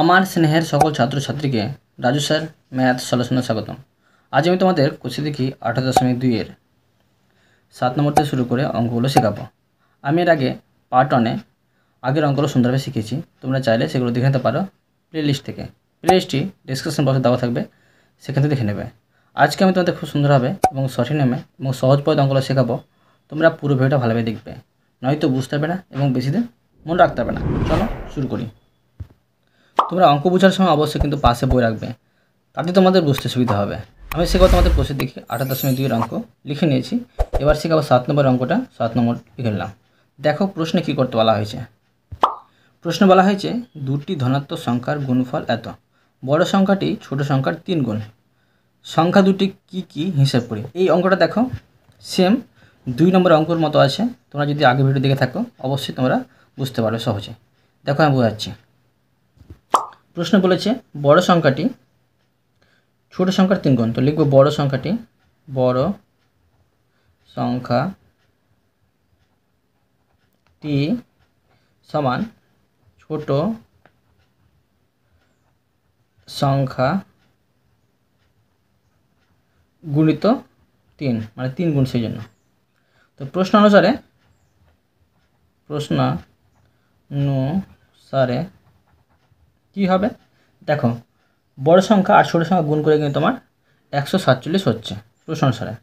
আমার স্নেহের সকল ছাত্রছাত্রীকে রাজু স্যার ম্যাথ সলোচনা স্বাগতম আজ আমি তোমাদের কুচি দেখি আঠারো দশমিক দুইয়ের সাত নম্বর থেকে শুরু করে অঙ্কগুলো শেখাবো আমি এর আগে পার্ট ওয়ানে আগের অঙ্কগুলো সুন্দরভাবে শিখেছি তোমরা চাইলে সেগুলো দেখে নিতে পারো প্লে লিস্ট থেকে প্লে লিস্টটি ডিসক্রিপশন বক্সে দেওয়া থাকবে সেখান থেকে দেখে নেবে আজকে আমি তোমাদের খুব সুন্দরভাবে এবং সঠিক নেমে এবং সহজ পদ অঙ্কগুলো শেখাবো তোমরা পুরো ভিডিওটা ভালোভাবে দেখবে নয়তো বুঝতে পারবে না এবং বেশি দিন মনে রাখতে পারবে না চলো শুরু করি তোমরা অঙ্ক বোঝার সময় অবশ্যই কিন্তু পাশে বই রাখবে তাতে তোমাদের বুঝতে সুবিধা হবে আমি কথা তোমাদের প্রশ্ন দেখি আঠাশ দশমিক দুইয়ের অঙ্ক লিখে নিয়েছি এবার আবার সাত নম্বর অঙ্কটা সাত নম্বর লিখে নিলাম দেখো প্রশ্নে কী করতে বলা হয়েছে প্রশ্ন বলা হয়েছে দুটি ধনাত্মক সংখ্যার গুণফল এত বড় সংখ্যাটি ছোট সংখ্যার তিন গুণ সংখ্যা দুটি কি কি হিসাব করি এই অঙ্কটা দেখো সেম দুই নম্বর অঙ্কর মতো আছে তোমরা যদি আগে ভিডিও দেখে থাকো অবশ্যই তোমরা বুঝতে পারবে সহজে দেখো আমি বোঝাচ্ছি প্রশ্ন বলেছে বড় সংখ্যাটি ছোট সংখ্যার তিন গুণ তো লিখব বড় সংখ্যাটি বড় সংখ্যা টি সমান ছোট সংখ্যা গুণিত তিন মানে তিন গুণ সেই জন্য তো প্রশ্ন অনুসারে প্রশ্ন অনুসারে কি হবে দেখো বড় সংখ্যা আর ছোটো সংখ্যা গুণ করে কিন্তু তোমার একশো সাতচল্লিশ হচ্ছে প্রশ্ন অনুসারে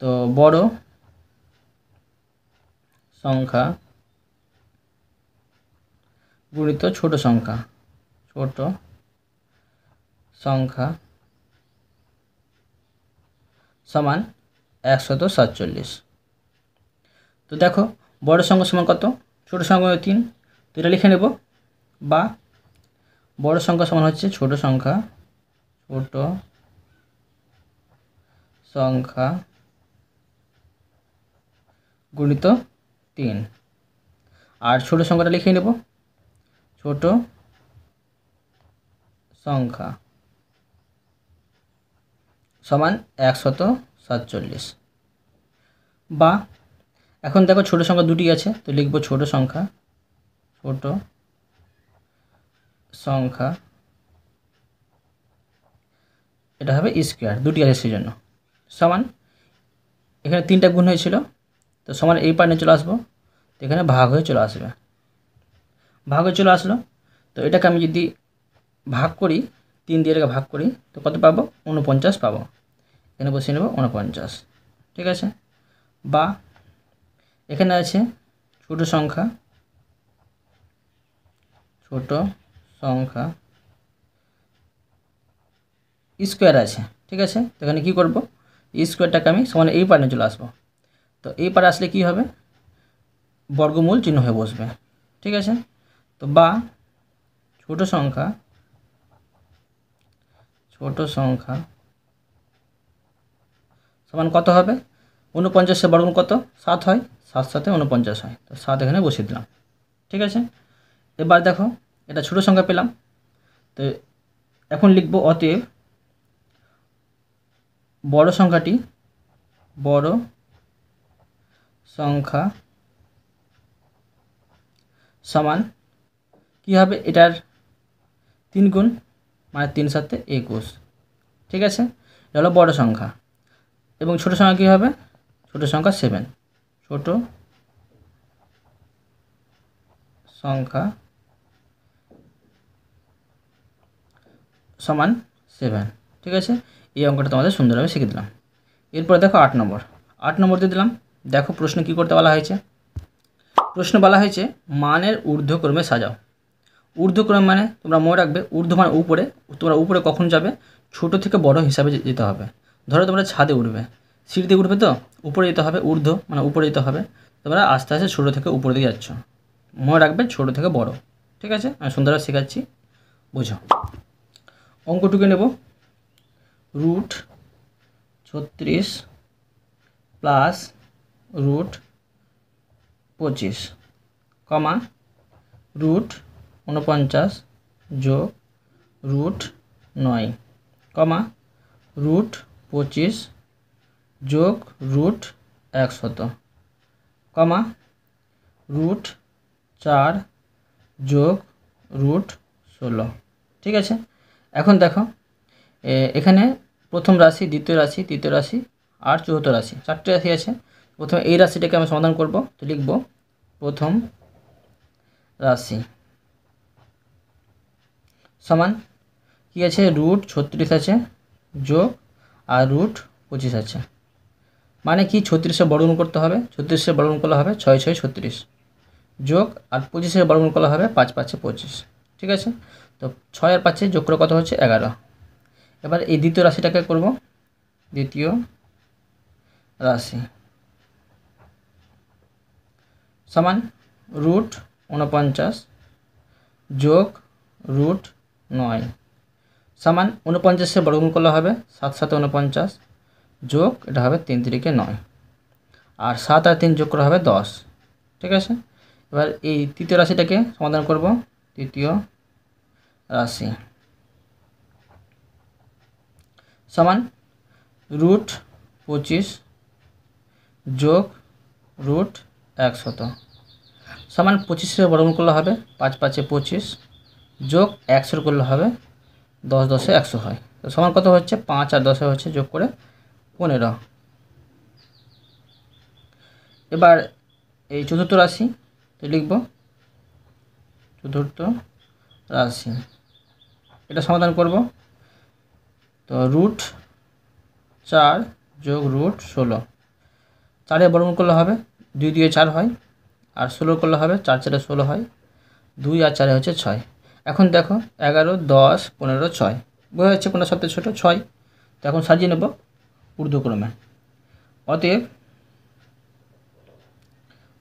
তো বড় সংখ্যা গুণিত ছোট সংখ্যা ছোট সংখ্যা সমান একশত সাতচল্লিশ তো দেখো বড় সংখ্যা সমান কত ছোট সংখ্যা তিন তো এটা লিখে নেব বা বড় সংখ্যা সমান হচ্ছে ছোট সংখ্যা ছোট সংখ্যা গুণিত তিন আর ছোট সংখ্যাটা লিখিয়ে নেব ছোট সংখ্যা সমান একশত সাতচল্লিশ বা এখন দেখো ছোট সংখ্যা দুটি আছে তো লিখব ছোট সংখ্যা ছোট সংখ্যা এটা হবে স্কোয়ার দুটি আছে সেই জন্য সমান এখানে তিনটা গুণ হয়েছিল তো সমান এই পার্টে চলে আসবো তো এখানে ভাগ হয়ে চলে আসবে ভাগ হয়ে চলে আসলো তো এটাকে আমি যদি ভাগ করি তিন দিয়ে এটাকে ভাগ করি তো কত পাবো উনপঞ্চাশ পাবো এখানে বসিয়ে নেবো উনপঞ্চাশ ঠিক আছে বা এখানে আছে ছোট সংখ্যা ছোট সংখ্যা স্কোয়ার আছে ঠিক আছে তো এখানে কী করবো স্কোয়ারটাকে আমি সমান এই পারে চলে আসবো তো এই পারে আসলে কি হবে বর্গমূল চিহ্ন হয়ে বসবে ঠিক আছে তো বা ছোট সংখ্যা ছোট সংখ্যা সমান কত হবে উনপঞ্চাশের বর্গমূল কত সাত হয় সাত সাথে উনপঞ্চাশ হয় তো সাত এখানে বসিয়ে দিলাম ঠিক আছে এবার দেখো এটা ছোট সংখ্যা পেলাম তো এখন লিখব অতএব বড় সংখ্যাটি বড় সংখ্যা সমান কি হবে এটার তিন গুণ মানে তিন সাথে একুশ ঠিক আছে এটা হলো বড় সংখ্যা এবং ছোট সংখ্যা কী হবে ছোট সংখ্যা সেভেন ছোট সংখ্যা সমান সেভেন ঠিক আছে এই অঙ্কটা তোমাদের সুন্দরভাবে শিখে দিলাম এরপর দেখো আট নম্বর আট নম্বর দিয়ে দিলাম দেখো প্রশ্ন কি করতে বলা হয়েছে প্রশ্ন বলা হয়েছে মানের ঊর্ধ্বক্রমে সাজাও ঊর্ধ্বক্রম মানে তোমরা মনে রাখবে ঊর্ধ্ব মানে উপরে তোমরা উপরে কখন যাবে ছোট থেকে বড় হিসাবে যেতে হবে ধরো তোমরা ছাদে উঠবে সিঁড়িতে উঠবে তো উপরে যেতে হবে ঊর্ধ্ব মানে উপরে যেতে হবে তোমরা আস্তে আস্তে ছোটো থেকে উপরে দিকে যাচ্ছ মনে রাখবে ছোটো থেকে বড় ঠিক আছে আমি সুন্দরভাবে শেখাচ্ছি বুঝো অঙ্কটুকে নেব রুট ছত্রিশ প্লাস রুট পঁচিশ কমা রুট উনপঞ্চাশ যোগ রুট নয় কমা রুট পঁচিশ যোগ রুট একশত কমা রুট চার যোগ রুট ষোলো ঠিক আছে এখন দেখো এখানে প্রথম রাশি দ্বিতীয় রাশি তৃতীয় রাশি আর চতুর্থ রাশি চারটে রাশি আছে প্রথমে এই রাশিটাকে আমি সমাধান করব তো লিখব প্রথম রাশি সমান কি আছে রুট ছত্রিশ আছে যোগ আর রুট পঁচিশ আছে মানে কি ছত্রিশে বর্গন করতে হবে ছত্রিশে বর্গন করা হবে ছয় ছয় ছত্রিশ যোগ আর পঁচিশে বর্গন করা হবে পাঁচ পাঁচে পঁচিশ ঠিক আছে তো ছয় আর পাঁচে যোগ করে কত হচ্ছে এগারো এবার এই দ্বিতীয় রাশিটাকে করব দ্বিতীয় রাশি সমান রুট উনপঞ্চাশ যোগ রুট নয় সমান উনপঞ্চাশে বর্গমূল করলে হবে সাত সাত উনপঞ্চাশ যোগ এটা হবে তিন তিরিকে নয় আর সাত আর তিন যোগ করা হবে দশ ঠিক আছে এবার এই তৃতীয় রাশিটাকে সমাধান করব তৃতীয় রাশি সমান রুট পঁচিশ যোগ রুট একশত সমান পঁচিশে বর্গমূল করলে হবে পাঁচ পাঁচে পঁচিশ যোগ একশোর করলে হবে দশ দশে একশো হয় তো সমান কত হচ্ছে পাঁচ আর দশে হচ্ছে যোগ করে পনেরো এবার এই চতুর্থ রাশি তো লিখব চতুর্থ রাশি এটা সমাধান করব তো রুট চার যোগ রুট ষোলো চারে বর্গমূল করলে হবে দুই দুয়ে চার হয় আর ষোলো করলে হবে চার চারে ষোলো হয় দুই আর চারে হচ্ছে ছয় এখন দেখো এগারো দশ পনেরো ছয় বোঝা যাচ্ছে কোনো সবথেকে ছোটো ছয় তো এখন সাজিয়ে নেব ঊর্ধ্বক্রমে অতএব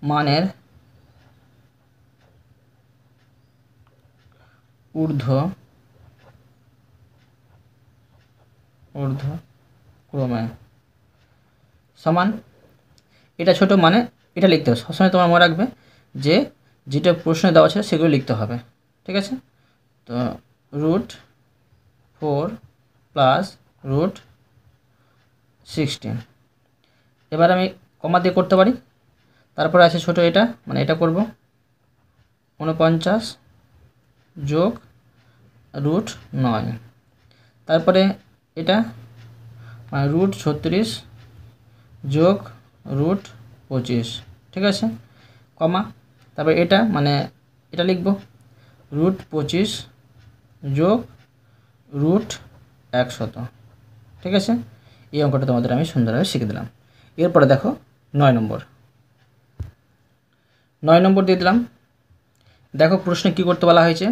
মানের ঊর্ধ্ব ঊর্ধ্বক্রমে সমান এটা ছোট মানে এটা লিখতে হবে সবসময় তোমার মনে রাখবে যে যেটা প্রশ্নে দেওয়া আছে সেগুলো লিখতে হবে ঠিক আছে তো root four plus root sixteen এবার আমি কমা দিয়ে করতে পারি তারপর আছে ছোট এটা মানে এটা করব উনপঞ্চাশ যোগ রুট নয় তারপরে এটা মানে রুট ছত্রিশ যোগ রুট পঁচিশ ঠিক আছে কমা তারপর এটা মানে এটা লিখব রুট পঁচিশ যোগ রুট একশত ঠিক আছে এই অঙ্কটা তোমাদের আমি সুন্দরভাবে শিখে দিলাম এরপরে দেখো নয় নম্বর নয় নম্বর দিয়ে দিলাম দেখো প্রশ্নে কি করতে বলা হয়েছে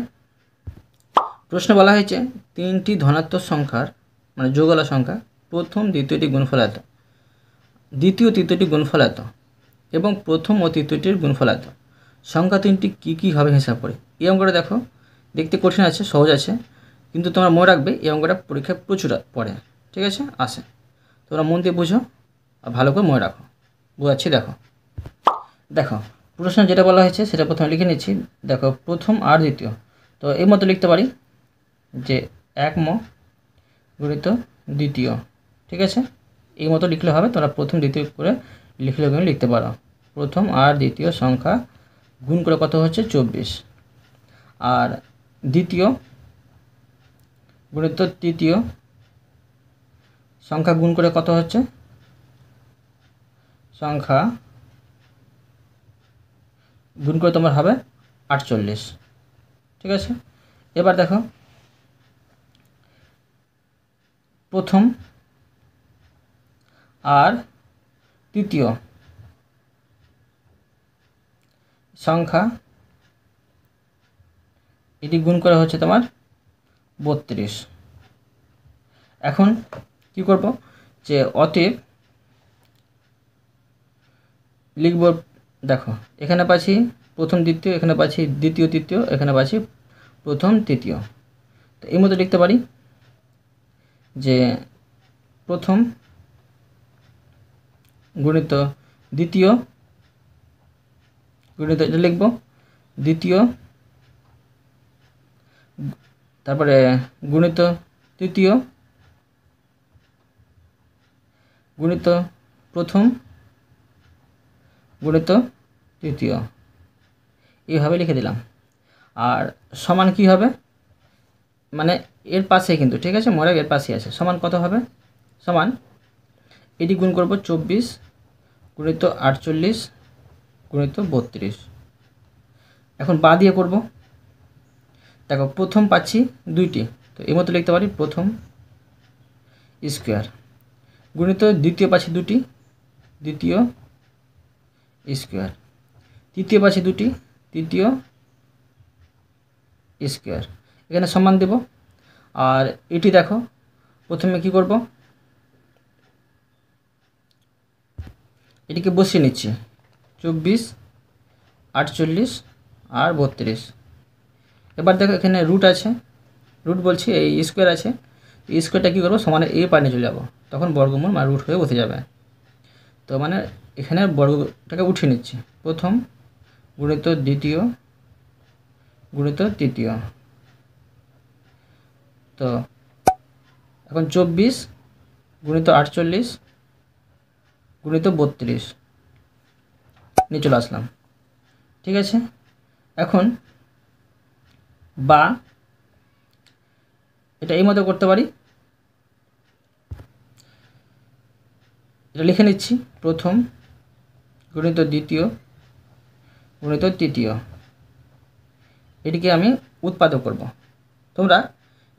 প্রশ্নে বলা হয়েছে তিনটি ধনাত্মক সংখ্যার মানে যোগলা সংখ্যা প্রথম দ্বিতীয়টি গুণফলাত দ্বিতীয় তৃতীয়টি গুণফলাত এবং প্রথম ও তৃতীয়টির গুণফলাত সংখ্যা তিনটি কী কী হবে হিসাব করে এই অঙ্কটা দেখো দেখতে কঠিন আছে সহজ আছে কিন্তু তোমরা মনে রাখবে এই অঙ্কটা পরীক্ষায় প্রচুর পড়ে ঠিক আছে আসে তোমরা মন দিয়ে বুঝো আর ভালো করে মনে রাখো বোঝাচ্ছি দেখো দেখো প্রশ্ন যেটা বলা হয়েছে সেটা প্রথমে লিখে নিচ্ছি দেখো প্রথম আর দ্বিতীয় তো এই মতো লিখতে পারি যে এক ম গুণিত দ্বিতীয় ঠিক আছে এই মতো লিখলে হবে তোমরা প্রথম দ্বিতীয় করে লিখলে তুমি লিখতে পারো প্রথম আর দ্বিতীয় সংখ্যা গুণ করে কত হচ্ছে চব্বিশ আর দ্বিতীয় গুণিত তৃতীয় সংখ্যা গুণ করে কত হচ্ছে সংখ্যা গুণ করে তোমার হবে আটচল্লিশ ঠিক আছে এবার দেখো প্রথম আর তৃতীয় সংখ্যা এটি গুণ করা হচ্ছে তোমার বত্রিশ এখন কি করব যে অতএব লিখব দেখো এখানে পাচ্ছি প্রথম দ্বিতীয় এখানে পাচ্ছি দ্বিতীয় তৃতীয় এখানে পাচ্ছি প্রথম তৃতীয় তো এই মতো লিখতে পারি যে প্রথম গণিত দ্বিতীয় গণিত এটা লিখব দ্বিতীয় তারপরে গণিত তৃতীয় গণিত প্রথম গণিত তৃতীয় এইভাবে লিখে দিলাম আর সমান কি হবে মানে এর পাশে কিন্তু ঠিক আছে মরাগ এর পাশে আছে সমান কত হবে সমান এটি গুণ করব চব্বিশ গুণিত আটচল্লিশ গুণিত বত্রিশ এখন বা দিয়ে করব দেখো প্রথম পাচ্ছি দুইটি তো এর মতো লিখতে পারি প্রথম স্কোয়ার গুণিত দ্বিতীয় পাচ্ছি দুটি দ্বিতীয় স্কোয়ার তৃতীয় পাচ্ছি দুটি তৃতীয় স্কোয়ার এখানে সমান দেব আর এটি দেখো প্রথমে কি করব এটিকে বসিয়ে নিচ্ছি চব্বিশ আটচল্লিশ আর বত্রিশ এবার দেখো এখানে রুট আছে রুট বলছি এই স্কোয়ার আছে এই স্কোয়ারটা কী করবো সমানে এ পানি চলে যাবো তখন বর্গমূল মানে রুট হয়ে বসে যাবে তো মানে এখানে বর্গটাকে উঠিয়ে নিচ্ছি প্রথম গুণিত দ্বিতীয় গুণিত তৃতীয় তো এখন চব্বিশ গুণিত আটচল্লিশ গুণিত বত্রিশ নিয়ে চলে আসলাম ঠিক আছে এখন বা এটা এই মতো করতে পারি এটা লিখে নিচ্ছি প্রথম গুণিত দ্বিতীয় গুণিত তৃতীয় এটিকে আমি উৎপাদক করব তোমরা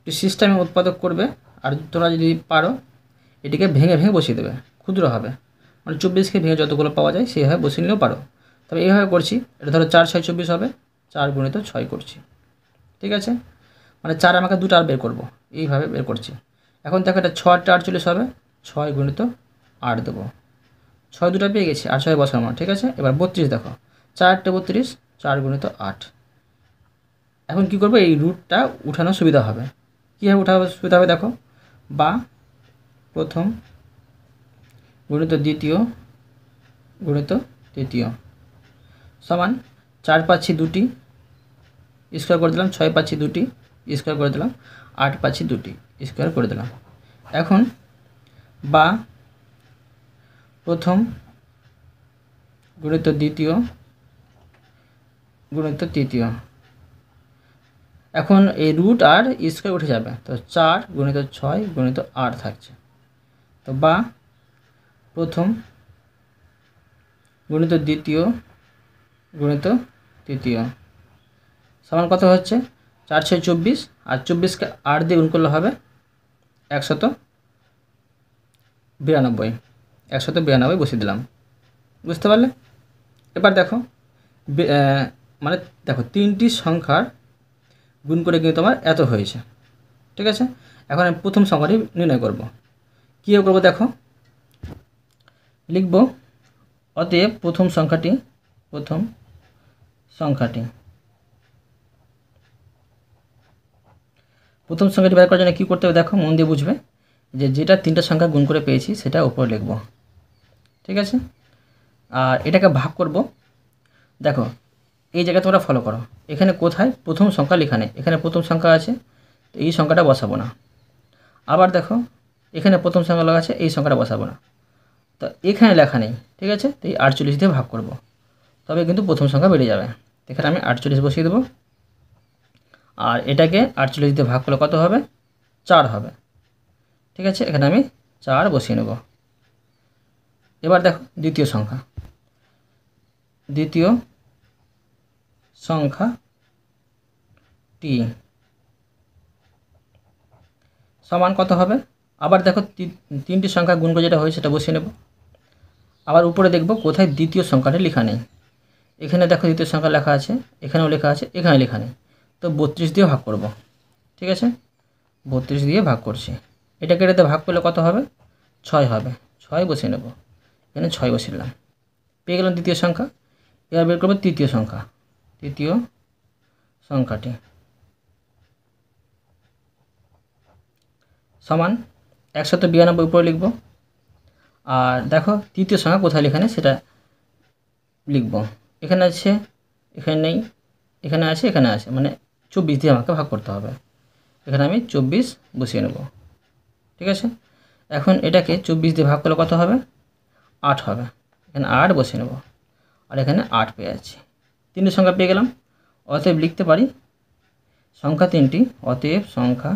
একটি সিস্টেমে উৎপাদক করবে আর তোমরা যদি পারো এটিকে ভেঙে ভেঙে বসিয়ে দেবে ক্ষুদ্র হবে মানে চব্বিশকে ভেঙে যতগুলো পাওয়া যায় সেইভাবে বসিয়ে নিলেও পারো তবে এইভাবে করছি এটা ধরো চার ছয় চব্বিশ হবে চার গুণিত ছয় করছি ঠিক আছে মানে চার আমাকে দুটো আর বের করবো এইভাবে বের করছি এখন দেখো এটা ছয়টা আটচল্লিশ হবে ছয় গুণিত আট দেবো ছয় দুটো পেয়ে গেছি আর ছয় বছর মতো ঠিক আছে এবার বত্রিশ দেখো চারটে বত্রিশ চার গুণিত আট এখন কি করবো এই রুটটা উঠানো সুবিধা হবে কীভাবে উঠা হবে শুতে হবে দেখো বা প্রথম গুণিত দ্বিতীয় গুণিত তৃতীয় সমান চার পাচ্ছি দুটি স্কোয়ার করে দিলাম ছয় পাচ্ছি দুটি স্কোয়ার করে দিলাম আট পাচ্ছি দুটি স্কোয়ার করে দিলাম এখন বা প্রথম গুণিত দ্বিতীয় গুণিত তৃতীয় এখন এই রুট আর স্কোয়ার e উঠে যাবে তো চার গণিত ছয় গণিত আট থাকছে তো বা প্রথম গণিত দ্বিতীয় গণিত তৃতীয় সমান কত হচ্ছে চার ছয় চব্বিশ আর চব্বিশকে আট দিয়ে গুণ করলে হবে একশত বিরানব্বই একশত বিরানব্বই বসিয়ে দিলাম বুঝতে পারলে এবার দেখো মানে দেখো তিনটি সংখ্যার গুণ করে কিন্তু তোমার এত হয়েছে ঠিক আছে এখন আমি প্রথম সংখ্যাটি নির্ণয় করব কীভাবে করবো দেখো লিখব অতএব প্রথম সংখ্যাটি প্রথম সংখ্যাটি প্রথম সংখ্যাটি বের করার জন্য কী করতে হবে দেখো মন দিয়ে বুঝবে যে যেটা তিনটা সংখ্যা গুণ করে পেয়েছি সেটা উপরে লিখব ঠিক আছে আর এটাকে ভাগ করব দেখো এই জায়গা তোমরা ফলো করো এখানে কোথায় প্রথম সংখ্যা লেখানে এখানে প্রথম সংখ্যা আছে তো এই সংখ্যাটা বসাবো না আবার দেখো এখানে প্রথম সংখ্যা লেখা আছে এই সংখ্যাটা বসাবো না তো এখানে লেখা নেই ঠিক আছে তো এই আটচল্লিশ দিয়ে ভাগ করব তবে কিন্তু প্রথম সংখ্যা বেড়ে যাবে এখানে আমি আটচল্লিশ বসিয়ে দেবো আর এটাকে আটচল্লিশ দিয়ে ভাগ করলে কত হবে চার হবে ঠিক আছে এখানে আমি চার বসিয়ে নেব এবার দেখো দ্বিতীয় সংখ্যা দ্বিতীয় সংখ্যা টি সমান কত হবে আবার দেখো তিনটি সংখ্যা গুণ যেটা হয় সেটা বসিয়ে নেব আবার উপরে দেখব কোথায় দ্বিতীয় সংখ্যাটা লেখা নেই এখানে দেখো দ্বিতীয় সংখ্যা লেখা আছে এখানেও লেখা আছে এখানে লেখা নেই তো বত্রিশ দিয়ে ভাগ করব ঠিক আছে বত্রিশ দিয়ে ভাগ করছি এটা কেটে ভাগ করলে কত হবে ছয় হবে ছয় বসিয়ে নেব এখানে ছয় বসিলাম পেয়ে গেলাম দ্বিতীয় সংখ্যা এবার বের করবো তৃতীয় সংখ্যা তৃতীয় সংখ্যাটি সমান একশত বিরানব্বই উপরে লিখব আর দেখো তৃতীয় সংখ্যা কোথায় লেখানে সেটা লিখব এখানে আছে এখানে নেই এখানে আছে এখানে আছে মানে চব্বিশ দিয়ে আমাকে ভাগ করতে হবে এখানে আমি চব্বিশ বসিয়ে নেব ঠিক আছে এখন এটাকে চব্বিশ দিয়ে ভাগ করলে কত হবে আট হবে এখানে আট বসিয়ে নেব আর এখানে আট পেয়ে যাচ্ছি তিনটি সংখ্যা পেয়ে গেলাম অতএব লিখতে পারি সংখ্যা তিনটি অতএব সংখ্যা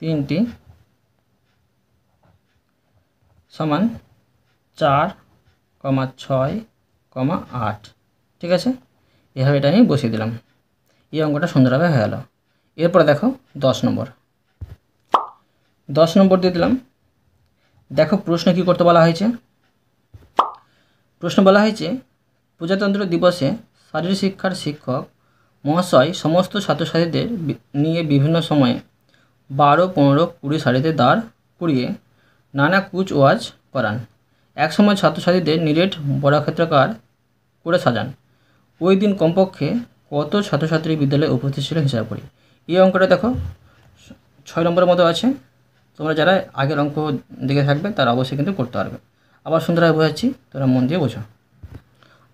তিনটি সমান চার কমা ছয় কমা আট ঠিক আছে এভাবে এটা আমি বসিয়ে দিলাম এই অঙ্কটা সুন্দরভাবে হয়ে গেল এরপরে দেখো দশ নম্বর দশ নম্বর দিয়ে দিলাম দেখো প্রশ্ন কি করতে বলা হয়েছে প্রশ্ন বলা হয়েছে প্রজাতন্ত্র দিবসে শারীরিক শিক্ষার শিক্ষক মহাশয় সমস্ত ছাত্রছাত্রীদের নিয়ে বিভিন্ন সময়ে বারো পনেরো কুড়ি সারিতে দাঁড় কুড়িয়ে নানা কুচওয়াজ করান একসময় ছাত্রছাত্রীদের নিরেট বড়াক্ষেত্রকার করে সাজান ওই দিন কমপক্ষে কত ছাত্রছাত্রী বিদ্যালয়ে উপস্থিত ছিল হিসাব করি এই অঙ্কটা দেখো ছয় নম্বরের মতো আছে তোমরা যারা আগের অঙ্ক দেখে থাকবে তারা অবশ্যই কিন্তু করতে পারবে আবার সুন্দরভাবে বোঝাচ্ছি তোমরা মন দিয়ে বোঝো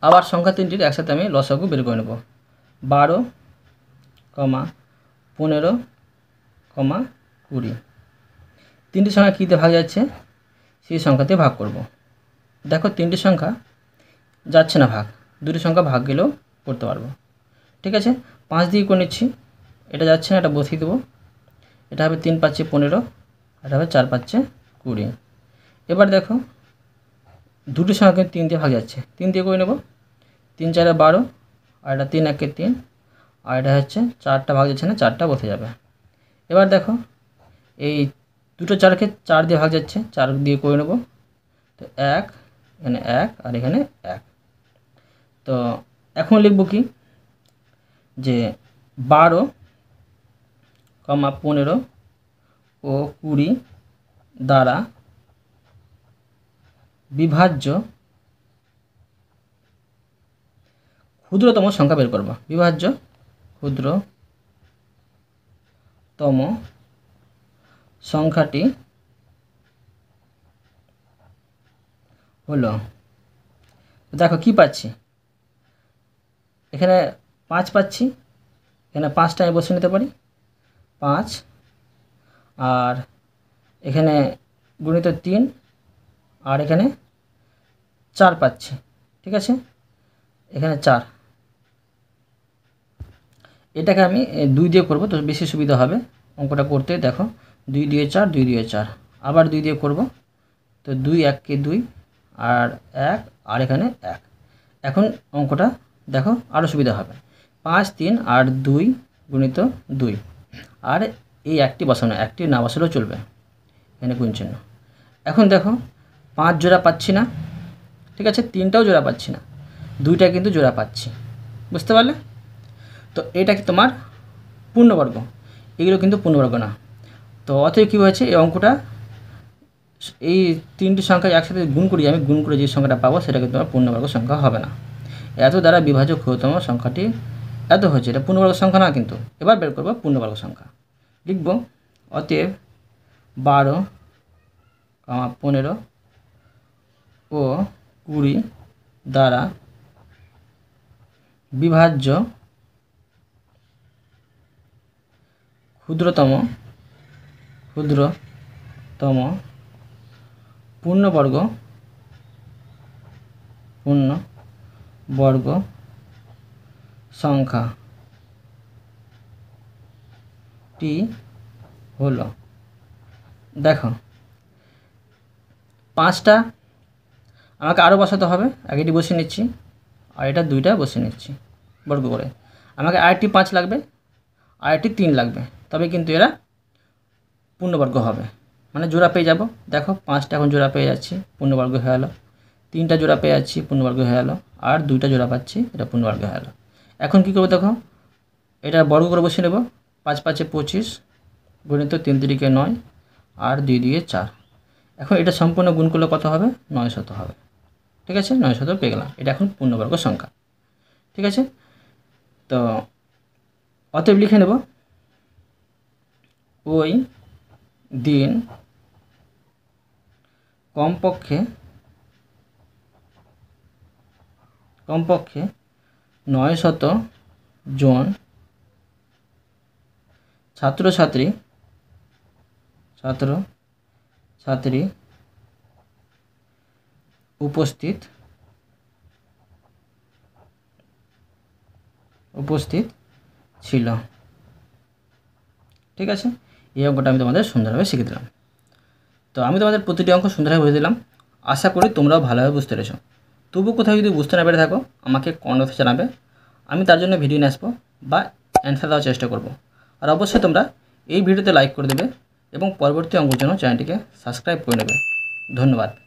আবার সংখ্যা তিনটির একসাথে আমি লসাগু বের করে নেব বারো কমা পনেরো কমা কুড়ি তিনটি সংখ্যা কীতে ভাগ যাচ্ছে সেই সংখ্যাতে ভাগ করব। দেখো তিনটি সংখ্যা যাচ্ছে না ভাগ দুটি সংখ্যা ভাগ গেলেও করতে পারবো ঠিক আছে পাঁচ দিয়ে করে নিচ্ছি এটা যাচ্ছে না এটা বসিয়ে দেবো এটা হবে তিন পাচ্ছে পনেরো এটা হবে চার পাচ্ছে কুড়ি এবার দেখো দুটো সংখ্যাকে তিন দিয়ে ভাগ যাচ্ছে তিন দিয়ে করে নেব তিন চারে বারো আর এটা তিন একে তিন আর এটা হচ্ছে চারটা ভাগ যাচ্ছে না চারটা বসে যাবে এবার দেখো এই দুটো চারকে চার দিয়ে ভাগ যাচ্ছে চার দিয়ে করে নেব তো এক এখানে এক আর এখানে এক তো এখন লিখব কি যে বারো কমা পনেরো ও কুড়ি দ্বারা বিভাজ্য ক্ষুদ্রতম সংখ্যা বের করব বিভাজ্য ক্ষুদ্রতম সংখ্যাটি হলো দেখো কি পাচ্ছি এখানে পাঁচ পাচ্ছি এখানে পাঁচটা আমি বসে নিতে পারি পাঁচ আর এখানে গুণিত তিন আর এখানে চার পাচ্ছে ঠিক আছে এখানে চার এটাকে আমি দুই দিয়ে করব তো বেশি সুবিধা হবে অঙ্কটা করতে দেখো দুই দুয়ে চার দুই দুয়ে চার আবার দুই দিয়ে করব তো দুই এককে দুই আর এক আর এখানে এক এখন অঙ্কটা দেখো আরও সুবিধা হবে পাঁচ তিন আর দুই গুণিত দুই আর এই একটি বসানো একটি না বসালেও চলবে এখানে গুণচিহ্ন এখন দেখো পাঁচ জোড়া পাচ্ছি না ঠিক আছে তিনটাও জোড়া পাচ্ছি না দুইটা কিন্তু জোড়া পাচ্ছি বুঝতে পারলে তো এটা কি তোমার পূর্ণবর্গ এগুলো কিন্তু পূর্ণবর্গ না তো অতএব কী হয়েছে এই অঙ্কটা এই তিনটি সংখ্যা একসাথে গুণ করি আমি গুণ করে যে সংখ্যাটা পাবো সেটা কিন্তু তোমার পূর্ণবর্গ সংখ্যা হবে না এত দ্বারা বিভাজক ক্ষুতম সংখ্যাটি এত হয়েছে এটা পূর্ণবর্গ সংখ্যা না কিন্তু এবার বের করবো পূর্ণবর্গ সংখ্যা লিখব অতএব বারো পনেরো ও কুড়ি দ্বারা বিভাজ্য ক্ষুদ্রতম ক্ষুদ্রতম পূর্ণবর্গ পূর্ণ বর্গ সংখ্যা টি হলো দেখো পাঁচটা আমাকে আরও বসাতে হবে এক এটি বসিয়ে নিচ্ছি আর এটা দুইটা বসিয়ে নিচ্ছি বর্গ করে আমাকে আরেকটি পাঁচ লাগবে একটি তিন লাগবে তবে কিন্তু এরা পূর্ণবর্গ হবে মানে জোড়া পেয়ে যাব দেখো পাঁচটা এখন জোড়া পেয়ে যাচ্ছি পূর্ণবর্গ হয়ে গেলো তিনটা জোড়া পেয়ে যাচ্ছি পূর্ণবর্গ হয়ে গেলো আর দুইটা জোড়া পাচ্ছি এটা পূর্ণবর্গ হয়ে গেলো এখন কী করবো দেখো এটা বর্গ করে বসিয়ে নেব পাঁচ পাঁচে পঁচিশ গুণিত তিন তিরিকে নয় আর দুই দিয়ে চার এখন এটা সম্পূর্ণ গুণ করলে কত হবে নয় শত হবে ঠিক আছে নয় শত পেয়ে গেলাম এটা এখন পূর্ণবর্গ সংখ্যা ঠিক আছে তো অতএব লিখে নেব ওই দিন কমপক্ষে কমপক্ষে নয় শত জন ছাত্রছাত্রী ছাত্র ছাত্রী উপস্থিত উপস্থিত ছিল ঠিক আছে এই অঙ্কটা আমি তোমাদের সুন্দরভাবে শিখে দিলাম তো আমি তোমাদের প্রতিটি অঙ্ক সুন্দরভাবে বুঝে দিলাম আশা করি তোমরাও ভালোভাবে বুঝতে পেরেছো তবু কোথাও যদি বুঝতে না পেরে থাকো আমাকে কমেন্টে জানাবে আমি তার জন্য ভিডিও নিয়ে আসবো বা অ্যান্সার দেওয়ার চেষ্টা করব আর অবশ্যই তোমরা এই ভিডিওতে লাইক করে দেবে এবং পরবর্তী অঙ্কের জন্য চ্যানেলটিকে সাবস্ক্রাইব করে নেবে ধন্যবাদ